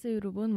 Bonjour tout le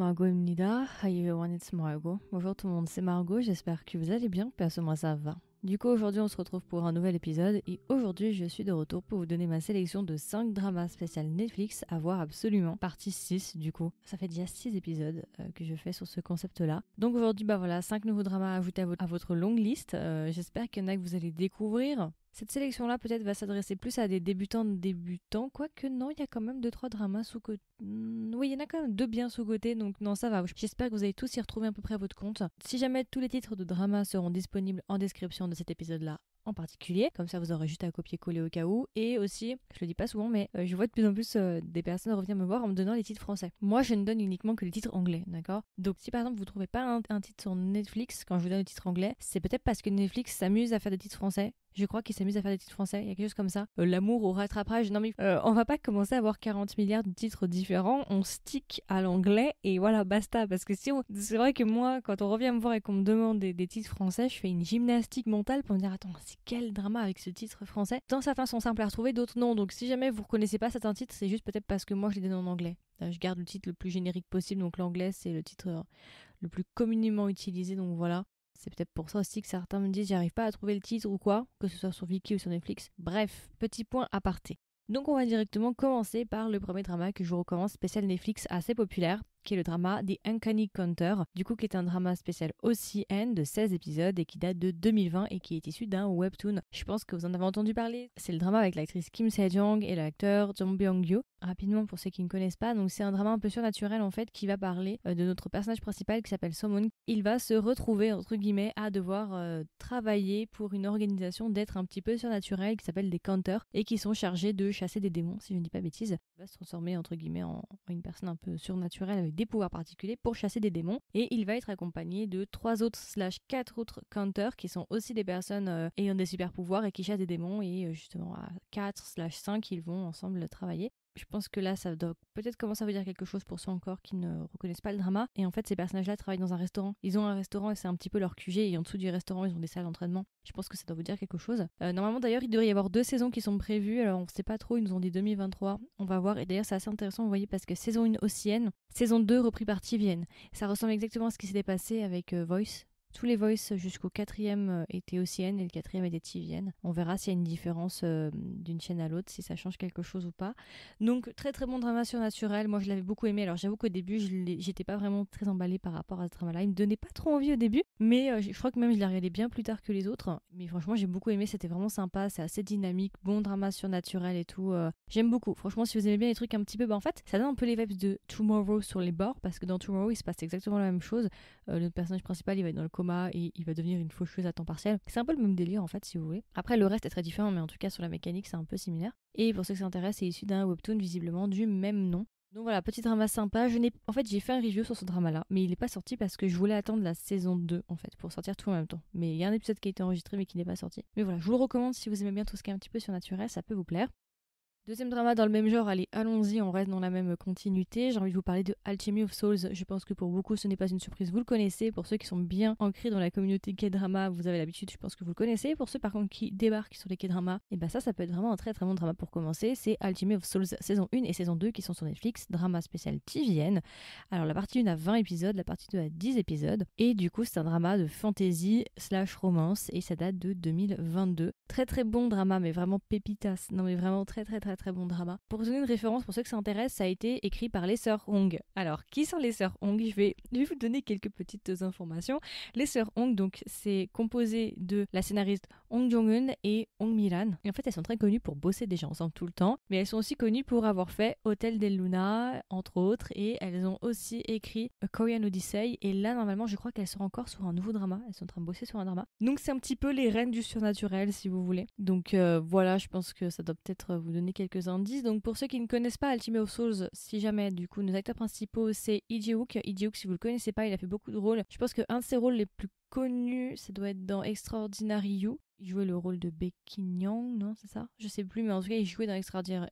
monde, c'est Margot, j'espère que vous allez bien, perso moi ça va. Du coup, aujourd'hui, on se retrouve pour un nouvel épisode et aujourd'hui, je suis de retour pour vous donner ma sélection de 5 dramas spécial Netflix à voir absolument. Partie 6, du coup. Ça fait déjà 6 épisodes euh, que je fais sur ce concept-là. Donc aujourd'hui, bah voilà, 5 nouveaux dramas à ajouter à, votre longue liste. Euh, j'espère qu'il y en a que vous allez découvrir. Cette sélection-là peut-être va s'adresser plus à des débutants débutants, quoique non, il y a quand même deux trois dramas sous côté. Mm, oui, il y en a quand même deux bien sous côté, donc non, ça va. J'espère que vous allez tous y retrouver à peu près à votre compte. Si jamais tous les titres de dramas seront disponibles en description de cet épisode-là en particulier, comme ça vous aurez juste à copier-coller au cas où, et aussi, je le dis pas souvent, mais euh, je vois de plus en plus euh, des personnes revenir me voir en me donnant les titres français. Moi, je ne donne uniquement que les titres anglais, d'accord Donc si par exemple vous trouvez pas un, titre sur Netflix quand je vous donne le titre anglais, c'est peut-être parce que Netflix s'amuse à faire des titres français je crois qu'il s'amuse à faire des titres français, il y a quelque chose comme ça. Euh, l'amour au rattrapage, non mais euh, on va pas commencer à avoir 40 milliards de titres différents, on stick à l'anglais et voilà, basta. Parce que si c'est vrai que moi, quand on revient me voir et qu'on me demande des, titres français, je fais une gymnastique mentale pour me dire, attends, c'est quel drama avec ce titre français Tant certains sont simples à retrouver, d'autres non. Donc si jamais vous reconnaissez pas certains titres, c'est juste peut-être parce que moi je les donne en anglais. Euh, je garde le titre le plus générique possible, donc l'anglais c'est le titre le plus communément utilisé, donc voilà. C'est peut-être pour ça aussi que certains me disent j'arrive pas à trouver le titre ou quoi, que ce soit sur Viki ou sur Netflix. Bref, petit point aparté. Donc on va directement commencer par le premier drama que je vous recommande, spécial Netflix assez populaire, qui est le drama The Uncanny Counter, du coup qui est un drama spécial OCN de 16 épisodes et qui date de 2020 et qui est issu d'un webtoon. Je pense que vous en avez entendu parler. C'est le drama avec l'actrice Kim Se-jong et l'acteur Jong byung Rapidement pour ceux qui ne connaissent pas, donc c'est un drama un peu surnaturel en fait qui va parler euh, de notre personnage principal qui s'appelle Somon. Il va se retrouver entre guillemets à devoir euh, travailler pour une organisation d'êtres un petit peu surnaturels qui s'appelle des counters et qui sont chargés de chasser des démons si je ne dis pas bêtise. Il va se transformer entre guillemets en une personne un peu surnaturelle avec des pouvoirs particuliers pour chasser des démons. Et il va être accompagné de trois autres slash quatre autres counters qui sont aussi des personnes euh, ayant des super pouvoirs et qui chassent des démons. Et euh, justement à 4 slash 5, ils vont ensemble travailler je pense que là, ça doit peut-être commencer à vous dire quelque chose pour ceux encore qui ne reconnaissent pas le drama. Et en fait, ces personnages-là travaillent dans un restaurant. Ils ont un restaurant et c'est un petit peu leur QG. Et en dessous du restaurant, ils ont des salles d'entraînement. Je pense que ça doit vous dire quelque chose. Euh, normalement, d'ailleurs, il devrait y avoir deux saisons qui sont prévues. Alors, on ne sait pas trop. Ils nous ont dit 2023. On va voir. Et d'ailleurs, c'est assez intéressant, vous voyez, parce que saison 1 OCN, saison 2 repris par Tivienne. Ça ressemble exactement à ce qui s'était passé avec euh, Voice tous les voices jusqu'au quatrième euh, étaient OCN et le quatrième était tivienne. On verra s'il y a une différence euh, d'une chaîne à l'autre, si ça change quelque chose ou pas. Donc très très bon drama surnaturel. Moi je l'avais beaucoup aimé. Alors j'avoue qu'au début j'étais pas vraiment très emballée par rapport à ce drama-là. Il me donnait pas trop envie au début, mais euh, je crois que même je l'ai regardé bien plus tard que les autres. Mais franchement j'ai beaucoup aimé. C'était vraiment sympa. C'est assez dynamique, bon drama surnaturel et tout. J'aime beaucoup. Franchement si vous aimez bien les trucs un petit peu, bah en fait ça donne un peu les vibes de Tomorrow sur les bords parce que dans Tomorrow il se passe exactement la même chose. notre personnage principal il va être dans le et il va devenir une faucheuse à temps partiel. C'est un peu le même délire en fait si vous voulez. Après le reste est très différent mais en tout cas sur la mécanique c'est un peu similaire. Et pour ceux qui s'intéressent c'est issu d'un webtoon visiblement du même nom. Donc voilà, petit drama sympa. Je n'ai en fait, j'ai fait un review sur ce drama là, mais il n'est pas sorti parce que je voulais attendre la saison 2 en fait pour sortir tout en même temps. Mais il y a un épisode qui a été enregistré mais qui n'est pas sorti. Mais voilà, je vous le recommande si vous aimez bien tout ce qui est un petit peu surnaturel, ça peut vous plaire. Deuxième drama dans le même genre, allez, allons-y, on reste dans la même continuité. J'ai envie de vous parler de Alchemy of Souls. Je pense que pour beaucoup, ce n'est pas une surprise, vous le connaissez. Pour ceux qui sont bien ancrés dans la communauté K-drama, vous avez l'habitude, je pense que vous le connaissez. Pour ceux par contre qui débarquent sur les K-dramas, et eh ben ça, ça peut être vraiment un très très bon drama pour commencer. C'est Alchemy of Souls saison 1 et saison 2 qui sont sur Netflix, drama spécial TVN. Alors la partie 1 a 20 épisodes, la partie 2 a 10 épisodes. Et du coup, c'est un drama de fantasy slash romance et ça date de 2022. Très très bon drama, mais vraiment pépitas. Non mais vraiment très très très très bon drama. Pour vous donner une référence, pour ceux que ça intéresse, ça a été écrit par les sœurs Hong. Alors, qui sont les sœurs Hong je vais, vous donner quelques petites informations. Les sœurs Hong, donc, c'est composé de la scénariste Hong Jong-un et Hong Miran. Et en fait, elles sont très connues pour bosser des gens ensemble tout le temps, mais elles sont aussi connues pour avoir fait Hotel del Luna, entre autres, et elles ont aussi écrit A Korean Odyssey. Et là, normalement, je crois qu'elles sont encore sur un nouveau drama. Elles sont en train de bosser sur un drama. Donc, c'est un petit peu les reines du surnaturel, si vous voulez. Donc, euh, voilà, je pense que ça doit peut-être vous donner quelques quelques indices. Donc pour ceux qui ne connaissent pas Ultimate of Souls, si jamais du coup nos acteurs principaux c'est Iji Hook. si vous le connaissez pas, il a fait beaucoup de rôles. Je pense qu'un de ses rôles les plus connus, ça doit être dans Extraordinary You. Il jouait le rôle de Becky non, c'est ça Je sais plus, mais en tout cas, il jouait dans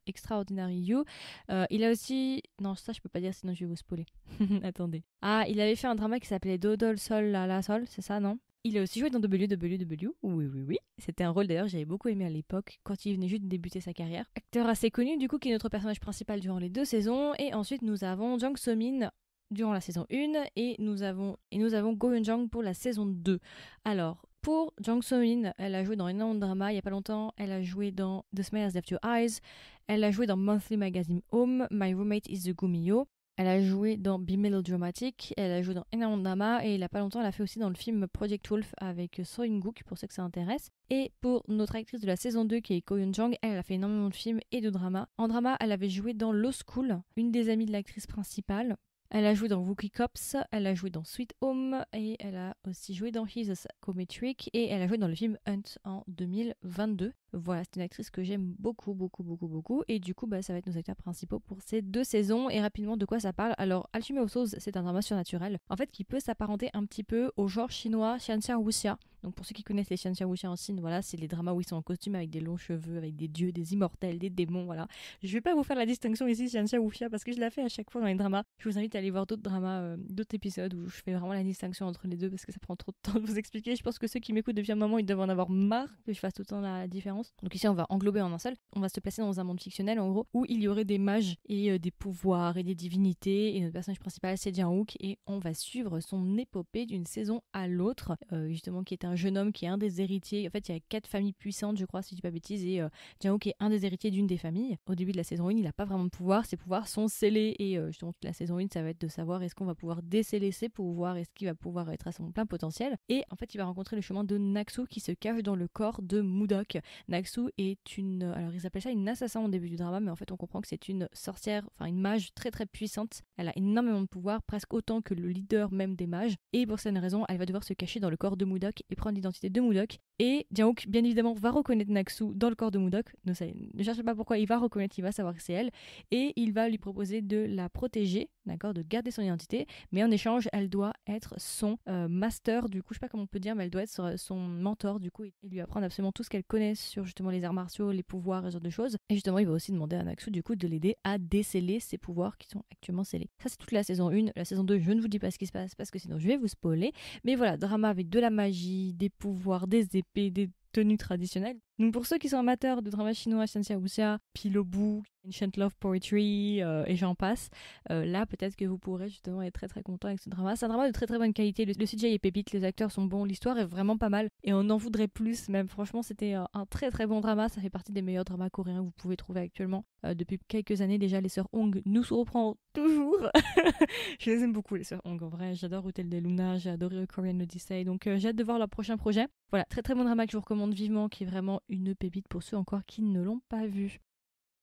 Extraordinary You. Euh, il a aussi. Non, ça, je peux pas dire, sinon je vais vous spoiler. Attendez. Ah, il avait fait un drama qui s'appelait Dodol Sol La La Sol, c'est ça, non il a aussi joué dans WWW, oui, oui, oui. C'était un rôle d'ailleurs que j'avais beaucoup aimé à l'époque, quand il venait juste de débuter sa carrière. Acteur assez connu, du coup, qui est notre personnage principal durant les deux saisons. Et ensuite, nous avons Jung So-min durant la saison 1 et nous avons, et nous avons Go Eun-jung pour la saison 2. Alors, pour Jung So-min, elle a joué dans un de drama il n'y a pas longtemps. Elle a joué dans The Smells of Your Eyes. Elle a joué dans Monthly Magazine Home, My Roommate is the Gumiho. Elle a joué dans Be Dramatic, elle a joué dans énormément de et il n'y a pas longtemps, elle a fait aussi dans le film Project Wolf avec So Gook pour ceux que ça intéresse. Et pour notre actrice de la saison 2 qui est Ko Yoon Jang, elle a fait énormément de films et de dramas. En drama, elle avait joué dans Low School, une des amies de l'actrice principale. Elle a joué dans Rookie Cops, elle a joué dans Sweet Home et elle a aussi joué dans His Cometric et elle a joué dans le film Hunt en 2022. Voilà, c'est une actrice que j'aime beaucoup, beaucoup, beaucoup, beaucoup. Et du coup, bah, ça va être nos acteurs principaux pour ces deux saisons. Et rapidement, de quoi ça parle Alors, Alchimie aux c'est un drama surnaturel, en fait, qui peut s'apparenter un petit peu au genre chinois Xianxia Wuxia. Donc pour ceux qui connaissent les Shanxia Wuxia en Chine, voilà, c'est les dramas où ils sont en costume avec des longs cheveux, avec des dieux, des immortels, des démons, voilà. Je vais pas vous faire la distinction ici Shanxia Wuxia parce que je la fais à chaque fois dans les dramas. Je vous invite à aller voir d'autres dramas, euh, d'autres épisodes où je fais vraiment la distinction entre les deux parce que ça prend trop de temps de vous expliquer. Je pense que ceux qui m'écoutent depuis un moment, ils doivent en avoir marre que je fasse tout le temps la différence. Donc ici, on va englober en un seul. On va se placer dans un monde fictionnel en gros où il y aurait des mages et euh, des pouvoirs et des divinités et notre personnage principal c'est Jian Hook et on va suivre son épopée d'une saison à l'autre, euh, justement qui est un un jeune homme qui est un des héritiers. En fait, il y a quatre familles puissantes, je crois, si je dis pas bêtise, et euh, qui est un des héritiers d'une des familles. Au début de la saison 1, il n'a pas vraiment de pouvoir. Ses pouvoirs sont scellés. Et euh, justement, toute la saison 1, ça va être de savoir est-ce qu'on va pouvoir déceler ses pouvoirs, est-ce qu'il va pouvoir être à son plein potentiel. Et en fait, il va rencontrer le chemin de Naxu qui se cache dans le corps de Mudok. Naxu est une. Alors, ils appellent ça une assassin au début du drama, mais en fait, on comprend que c'est une sorcière, enfin, une mage très très puissante. Elle a énormément de pouvoir, presque autant que le leader même des mages. Et pour cette raison, elle va devoir se cacher dans le corps de Mudok et l'identité de Mudok. Et Jiaouk, bien évidemment, va reconnaître Naksu dans le corps de Mudok. Ne, ne cherchez pas pourquoi, il va reconnaître, il va savoir que c'est elle. Et il va lui proposer de la protéger d'accord, de garder son identité, mais en échange, elle doit être son euh, master, du coup, je sais pas comment on peut dire, mais elle doit être euh, son mentor, du coup, et lui apprendre absolument tout ce qu'elle connaît sur justement les arts martiaux, les pouvoirs et ce genre de choses. Et justement, il va aussi demander à Naxu, du coup, de l'aider à déceler ses pouvoirs qui sont actuellement scellés. Ça, c'est toute la saison 1. La saison 2, je ne vous dis pas ce qui se passe parce que sinon je vais vous spoiler. Mais voilà, drama avec de la magie, des pouvoirs, des épées, des tenues traditionnelles. Donc pour ceux qui sont amateurs de drama chinois, Shanxia Wuxia, Pilobu, Ancient Love Poetry euh, et j'en passe, euh, là peut-être que vous pourrez justement être très très content avec ce drama. C'est un drama de très très bonne qualité, le, sujet est pépite, les acteurs sont bons, l'histoire est vraiment pas mal et on en voudrait plus même. Franchement c'était euh, un, très très bon drama, ça fait partie des meilleurs dramas coréens que vous pouvez trouver actuellement. depuis quelques années déjà, les sœurs Hong nous surprend toujours. je les aime beaucoup les sœurs Ong en vrai, j'adore Hotel de Luna, j'ai adoré Korean Odyssey, donc j'ai hâte de voir leur prochain projet. Voilà, très très bon drama que je vous recommande vivement, qui est vraiment une pépite pour ceux encore qui ne l'ont pas vu.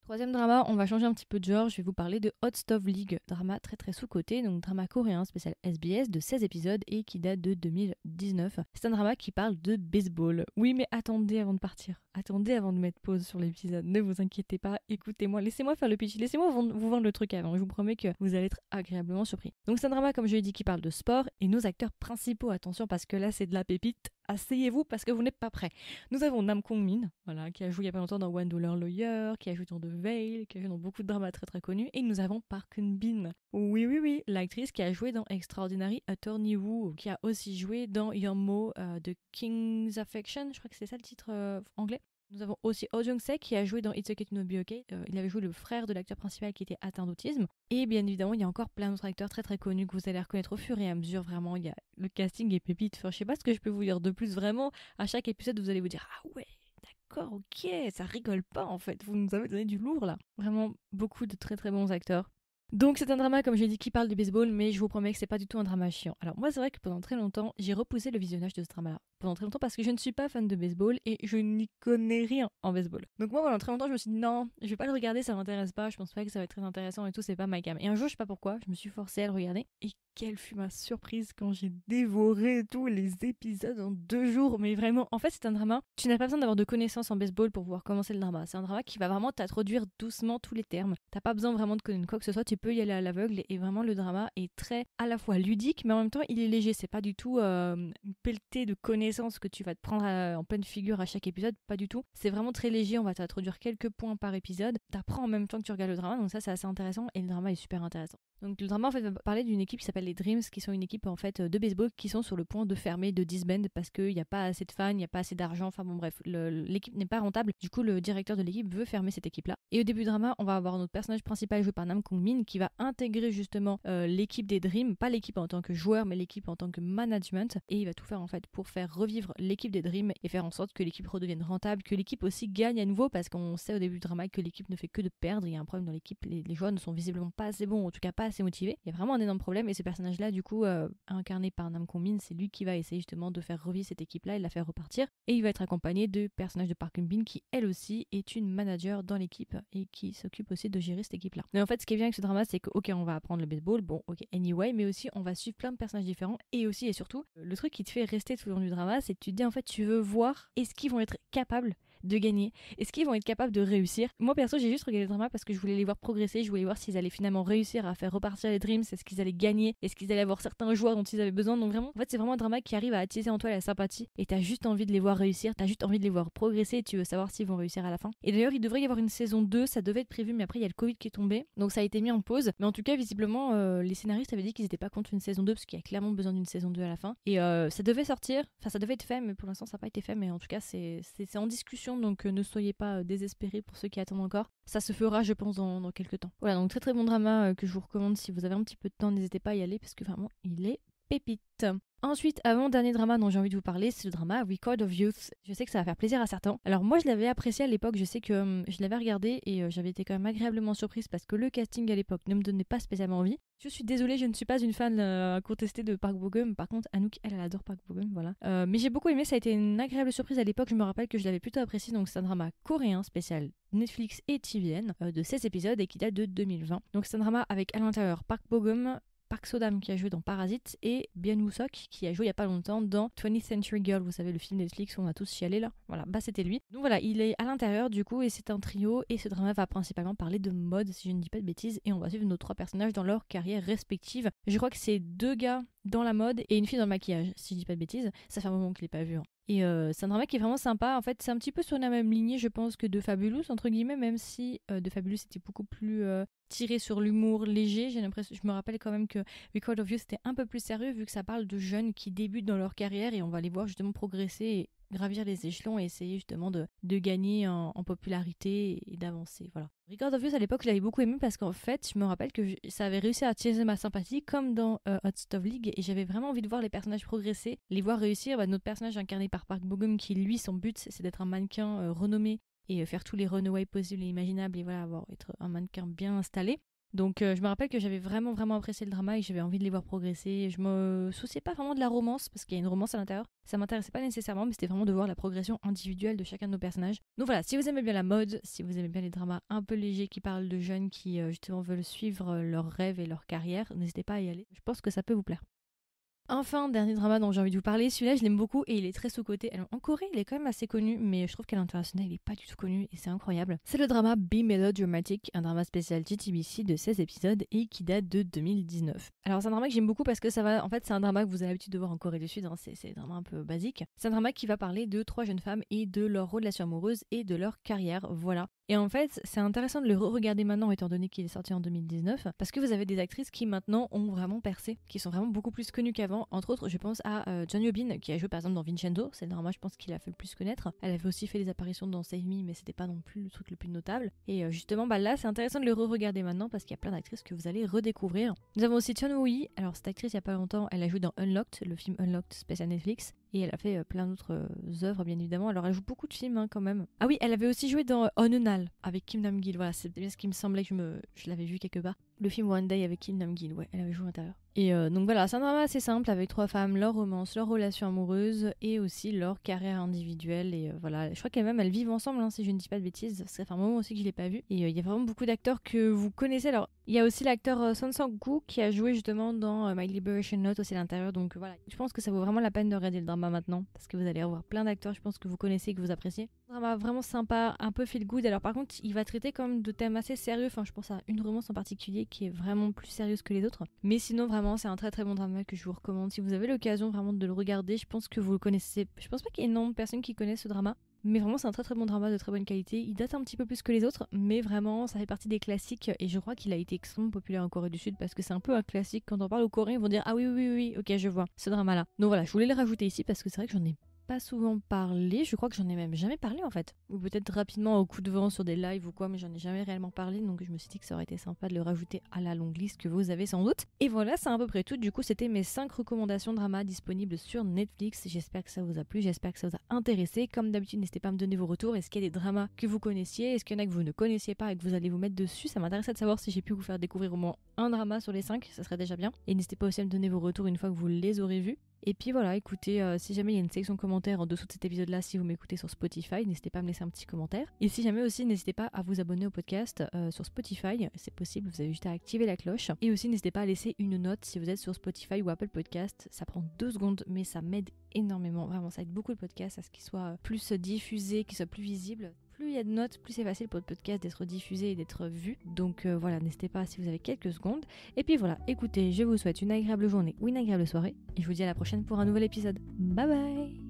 Troisième drama, on va changer un petit peu de genre, je vais vous parler de Hot Stove League, drama très très sous côté donc drama coréen spécial SBS de 16 épisodes et qui date de 2019. C'est un drama qui parle de baseball. Oui mais attendez avant de partir, attendez avant de mettre pause sur l'épisode, ne vous inquiétez pas, écoutez-moi, laissez-moi faire le pitch, laissez-moi vous vendre le truc avant, je vous promets que vous allez être agréablement surpris. Donc c'est un drama, comme je l'ai dit, qui parle de sport, et nos acteurs principaux, attention parce que là c'est de la pépite, asseyez-vous parce que vous n'êtes pas prêts. Nous avons Nam Kong Min, voilà, qui a joué il y a pas longtemps dans One Dollar Lawyer, qui a joué dans The Veil, qui a joué dans beaucoup de dramas très très connus, et nous avons Park Eun Bin, oui oui oui, l'actrice qui a joué dans Extraordinary Attorney Woo, qui a aussi joué dans Your Mo de euh, King's Affection, je crois que c'est ça le titre euh, anglais. Nous avons aussi Oh jung seok qui a joué dans It's Okay to Not Be Okay. Euh, il avait joué le frère de l'acteur principal qui était atteint d'autisme. Et bien évidemment, il y a encore plein d'autres acteurs très très connus que vous allez reconnaître au fur et à mesure. Vraiment, il y a le casting est pépite. je sais pas ce que je peux vous dire de plus. Vraiment, à chaque épisode, vous allez vous dire Ah ouais, d'accord, ok, ça rigole pas en fait. Vous nous avez donné du lourd là. Vraiment, beaucoup de très très bons acteurs. Donc c'est un drama, comme je l'ai dit, qui parle de baseball, mais je vous promets que c'est pas du tout un drama chiant. Alors moi, c'est vrai que pendant très longtemps, j'ai repoussé le visionnage de ce drama-là pendant très longtemps parce que je ne suis pas fan de baseball et je n'y connais rien en baseball. Donc moi pendant très longtemps je me suis dit non, je vais pas le regarder, ça m'intéresse pas, je pense pas que ça va être très intéressant et tout, c'est pas ma gamme. Et un jour je sais pas pourquoi, je me suis forcée à le regarder et quelle fut ma surprise quand j'ai dévoré tous les épisodes en deux jours. Mais vraiment, en fait c'est un drama, tu n'as pas besoin d'avoir de connaissances en baseball pour pouvoir commencer le drama. C'est un drama qui va vraiment t'introduire doucement tous les termes. T'as pas besoin vraiment de connaître quoi que ce soit, tu peux y aller à l'aveugle et vraiment le drama est très à la fois ludique mais en même temps il est léger, c'est pas du tout une euh, de connaissances sens que tu vas te prendre euh, en pleine figure à chaque épisode, pas du tout. C'est vraiment très léger, on va t'introduire quelques points par épisode. T'apprends en même temps que tu regardes le drama, donc ça c'est assez intéressant et le drama est super intéressant. Donc le drama en fait va parler d'une équipe qui s'appelle les Dreams, qui sont une équipe en fait de baseball qui sont sur le point de fermer, de disband parce qu'il n'y a pas assez de fans, il n'y a pas assez d'argent. Enfin bon bref, l'équipe n'est pas rentable. Du coup le directeur de l'équipe veut fermer cette équipe là. Et au début du drama, on va avoir notre personnage principal joué par Nam Kung Min qui va intégrer justement euh, l'équipe des Dreams, pas l'équipe en tant que joueur mais l'équipe en tant que management. Et il va tout faire en fait pour faire revivre l'équipe des Dreams et faire en sorte que l'équipe redevienne rentable, que l'équipe aussi gagne à nouveau parce qu'on sait au début du drama que l'équipe ne fait que de perdre. Il y a un problème dans l'équipe, les, les joueurs ne sont visiblement pas assez bons, en tout cas pas c'est motivé. Il y a vraiment un énorme problème et ce personnage-là, du coup, euh, incarné par Nam combine c'est lui qui va essayer justement de faire revivre cette équipe-là et de la faire repartir. Et il va être accompagné de personnages de Park Bin qui, elle aussi, est une manager dans l'équipe et qui s'occupe aussi de gérer cette équipe-là. Mais en fait, ce qui est bien avec ce drama, c'est que, ok, on va apprendre le baseball, bon, ok, anyway, mais aussi on va suivre plein de personnages différents et aussi et surtout, le truc qui te fait rester tout long du drama, c'est que tu te dis en fait, tu veux voir est-ce qu'ils vont être capables de gagner Est-ce qu'ils vont être capables de réussir Moi perso, j'ai juste regardé le drama parce que je voulais les voir progresser, je voulais voir s'ils allaient finalement réussir à faire repartir les Dreams, est-ce qu'ils allaient gagner, est-ce qu'ils allaient avoir certains joueurs dont ils avaient besoin. Donc vraiment, en fait, c'est vraiment un drama qui arrive à attiser en toi la sympathie et t'as juste envie de les voir réussir, t'as juste envie de les voir progresser et tu veux savoir s'ils vont réussir à la fin. Et d'ailleurs, il devrait y avoir une saison 2, ça devait être prévu, mais après il y a le Covid qui est tombé, donc ça a été mis en pause. Mais en tout cas, visiblement, euh, les scénaristes avaient dit qu'ils étaient pas contre une saison 2 parce qu'il y a clairement besoin d'une saison 2 à la fin. Et euh, ça devait sortir, enfin ça devait être fait, mais pour l'instant ça n'a pas été fait, mais en tout cas c'est en discussion donc euh, ne soyez pas euh, désespérés pour ceux qui attendent encore. Ça se fera, je pense, dans, dans quelques temps. Voilà, donc très très bon drama euh, que je vous recommande si vous avez un petit peu de temps, n'hésitez pas à y aller parce que vraiment, il est pépite. Ensuite, avant-dernier drama dont j'ai envie de vous parler, c'est le drama Record of Youth. Je sais que ça va faire plaisir à certains. Alors moi, je l'avais apprécié à l'époque, je sais que hum, je l'avais regardé et euh, j'avais été quand même agréablement surprise parce que le casting à l'époque ne me donnait pas spécialement envie. Je suis désolée, je ne suis pas une fan euh, contestée de Park bo Par contre, Anouk, elle, elle adore Park bo voilà. Euh, mais j'ai beaucoup aimé, ça a été une agréable surprise à l'époque. Je me rappelle que je l'avais plutôt apprécié, donc c'est un drama coréen spécial Netflix et TVN de 16 épisodes et qui date de 2020. Donc c'est un drama avec à l'intérieur Park bogum Park Sodam qui a joué dans Parasite et Bien Woosok qui a joué il y a pas longtemps dans 20th Century Girl, vous savez le film Netflix où on a tous chialé, là. Voilà, bah c'était lui. Donc voilà, il est à l'intérieur du coup et c'est un trio et ce drama va principalement parler de mode si je ne dis pas de bêtises et on va suivre nos trois personnages dans leur carrière respective. Je crois que c'est deux gars dans la mode et une fille dans le maquillage si je dis pas de bêtises. Ça fait un moment que je l'ai pas vu. Hein. Et euh, c'est un drama qui est vraiment sympa. En fait, c'est un petit peu sur la même lignée, je pense, que de Fabulous, entre guillemets, même si euh, de Fabulous était beaucoup plus euh, tiré sur l'humour léger. J'ai je me rappelle quand même que Record of You c'était un peu plus sérieux vu que ça parle de jeunes qui débutent dans leur carrière et on va les voir justement progresser et gravir les échelons et essayer justement de, gagner en, popularité et d'avancer. Voilà. Record of You* à l'époque, je l'avais beaucoup aimé parce qu'en fait, je me rappelle que ça avait réussi à attirer ma sympathie comme dans euh, Hot Stuff League et j'avais vraiment envie de voir les personnages progresser, les voir réussir. Bah, notre personnage incarné par Park Bogum qui lui, son but c'est d'être un mannequin euh, renommé et faire tous les runaways possibles et imaginables et voilà, avoir, être un mannequin bien installé. Donc euh, je me rappelle que j'avais vraiment vraiment apprécié le drama et j'avais envie de les voir progresser. Je me souciais pas vraiment de la romance parce qu'il y a une romance à l'intérieur. Ça m'intéressait pas nécessairement, mais c'était vraiment de voir la progression individuelle de chacun de nos personnages. Donc voilà, si vous aimez bien la mode, si vous aimez bien les dramas un peu légers qui parlent de jeunes qui euh, justement veulent suivre euh, leurs rêves et leur carrière, n'hésitez pas à y aller. Je pense que ça peut vous plaire. Enfin, dernier drama dont j'ai envie de vous parler, celui-là je l'aime beaucoup et il est très sous-côté. En Corée, il est quand même assez connu, mais je trouve qu'à l'international, il est pas du tout connu et c'est incroyable. C'est le drama Be Melodramatic, un drama spécial GTBC de 16 épisodes et qui date de 2019. Alors c'est un drama que j'aime beaucoup parce que ça va, en fait c'est un drama que vous avez l'habitude de voir en Corée du Sud, hein. c'est un drama un peu basique. C'est un drama qui va parler de trois jeunes femmes et de leur relation amoureuse et de leur carrière, voilà. Et en fait, c'est intéressant de le regarder maintenant, étant donné qu'il est sorti en 2019, parce que vous avez des actrices qui maintenant ont vraiment percé, qui sont vraiment beaucoup plus connues qu'avant entre autres, je pense à euh, Johnny qui a joué par exemple dans Vincenzo, c'est normal, je pense qu'il a fait le plus connaître. Elle avait aussi fait des apparitions dans Save Me, mais c'était pas non plus le truc le plus notable. Et euh, justement, bah là, c'est intéressant de le re-regarder maintenant parce qu'il y a plein d'actrices que vous allez redécouvrir. Nous avons aussi Chun Wu. Alors cette actrice, il y a pas longtemps, elle a joué dans Unlocked, le film Unlocked spécial Netflix. Et elle a fait euh, plein d'autres euh, œuvres, bien évidemment. Alors, elle joue beaucoup de films, hein, quand même. Ah oui, elle avait aussi joué dans euh, On Unal avec Kim Nam-gil. Voilà, c'est bien ce qui me semblait que je, me... je l'avais vu quelque part. Le film One Day avec Kim Nam-gil, ouais, elle avait joué à l'intérieur. Et donc voilà, c'est un drama assez simple avec trois femmes, leur romance, leur relation amoureuse et aussi leur carrière individuelle. Et voilà, je crois qu'elles même elles vivent ensemble, hein, si je ne dis pas de bêtises. Ça fait un moment aussi que je l'ai pas vu. Et il y a vraiment beaucoup d'acteurs que vous connaissez. Alors, il y a aussi l'acteur Son Sang-gu qui a joué justement dans My Liberation Note aussi à l'intérieur. Donc voilà, je pense que ça vaut vraiment la peine de regarder le drama maintenant, parce que vous allez revoir plein d'acteurs, je pense que vous connaissez et que vous appréciez. Drama vraiment sympa, un peu feel good. Alors par contre, il va traiter comme de thèmes assez sérieux. Enfin, je pense à une romance en particulier qui est vraiment plus sérieuse que les autres. Mais sinon, vraiment, c'est un très très bon drama que je vous recommande. Si vous avez l'occasion vraiment de le regarder, je pense que vous le connaissez. Je pense pas qu'il y ait nombre de personnes qui connaissent ce drama. Mais vraiment, c'est un très très bon drama de très bonne qualité. Il date un petit peu plus que les autres, mais vraiment, ça fait partie des classiques. Et je crois qu'il a été extrêmement populaire en Corée du Sud parce que c'est un peu un classique. Quand on parle aux Coréens, ils vont dire Ah oui, oui, oui, oui ok, je vois ce drama-là. Donc voilà, je voulais le rajouter ici parce que c'est vrai que j'en ai pas souvent parlé. Je crois que j'en ai même jamais parlé en fait. Ou peut-être rapidement au coup de vent sur des lives ou quoi, mais j'en ai jamais réellement parlé. Donc je me suis dit que ça aurait été sympa de le rajouter à la longue liste que vous avez sans doute. Et voilà, c'est à peu près tout. Du coup, c'était mes 5 recommandations drama disponibles sur Netflix. J'espère que ça vous a plu, j'espère que ça vous a intéressé. Comme d'habitude, n'hésitez pas à me donner vos retours. Est-ce qu'il y a des dramas que vous connaissiez Est-ce qu'il y en a que vous ne connaissiez pas et que vous allez vous mettre dessus Ça m'intéresserait de savoir si j'ai pu vous faire découvrir au moins un drama sur les 5. Ça serait déjà bien. Et n'hésitez pas aussi à me donner vos retours une fois que vous les aurez vus. Et puis voilà, écoutez, euh, si jamais il y a une section commentaires en dessous de cet épisode-là, si vous m'écoutez sur Spotify, n'hésitez pas à me laisser un petit commentaire. Et si jamais aussi, n'hésitez pas à vous abonner au podcast euh, sur Spotify, c'est possible, vous avez juste à activer la cloche. Et aussi, n'hésitez pas à laisser une note si vous êtes sur Spotify ou Apple Podcast, ça prend deux secondes, mais ça m'aide énormément, vraiment, ça aide beaucoup le podcast à ce qu'il soit euh, plus diffusé, qu'il soit plus visible plus il y a de notes, plus c'est facile pour le podcast d'être diffusé et d'être vu. Donc euh, voilà, n'hésitez pas si vous avez quelques secondes. Et puis voilà, écoutez, je vous souhaite une agréable journée ou une agréable soirée. Et je vous dis à la prochaine pour un nouvel épisode. Bye bye